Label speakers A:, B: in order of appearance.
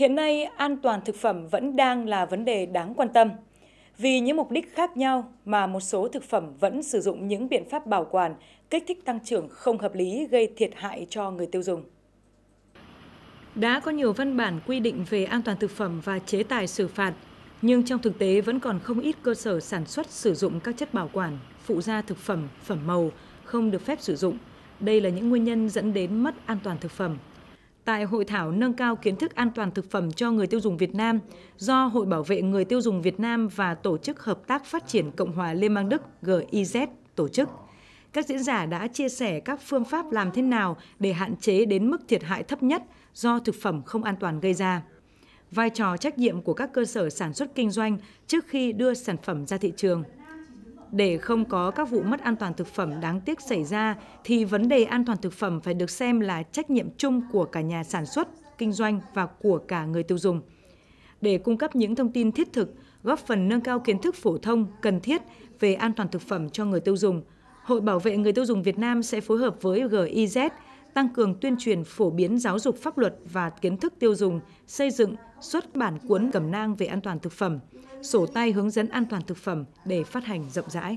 A: Hiện nay, an toàn thực phẩm vẫn đang là vấn đề đáng quan tâm. Vì những mục đích khác nhau mà một số thực phẩm vẫn sử dụng những biện pháp bảo quản, kích thích tăng trưởng không hợp lý gây thiệt hại cho người tiêu dùng. Đã có nhiều văn bản quy định về an toàn thực phẩm và chế tài xử phạt, nhưng trong thực tế vẫn còn không ít cơ sở sản xuất sử dụng các chất bảo quản, phụ gia thực phẩm, phẩm màu không được phép sử dụng. Đây là những nguyên nhân dẫn đến mất an toàn thực phẩm Tại hội thảo nâng cao kiến thức an toàn thực phẩm cho người tiêu dùng Việt Nam do Hội Bảo vệ Người tiêu dùng Việt Nam và Tổ chức Hợp tác Phát triển Cộng hòa Liên bang Đức GIZ tổ chức, các diễn giả đã chia sẻ các phương pháp làm thế nào để hạn chế đến mức thiệt hại thấp nhất do thực phẩm không an toàn gây ra. Vai trò trách nhiệm của các cơ sở sản xuất kinh doanh trước khi đưa sản phẩm ra thị trường – để không có các vụ mất an toàn thực phẩm đáng tiếc xảy ra thì vấn đề an toàn thực phẩm phải được xem là trách nhiệm chung của cả nhà sản xuất, kinh doanh và của cả người tiêu dùng. Để cung cấp những thông tin thiết thực, góp phần nâng cao kiến thức phổ thông cần thiết về an toàn thực phẩm cho người tiêu dùng, Hội Bảo vệ người tiêu dùng Việt Nam sẽ phối hợp với GIZ tăng cường tuyên truyền phổ biến giáo dục pháp luật và kiến thức tiêu dùng, xây dựng, xuất bản cuốn cẩm nang về an toàn thực phẩm, sổ tay hướng dẫn an toàn thực phẩm để phát hành rộng rãi.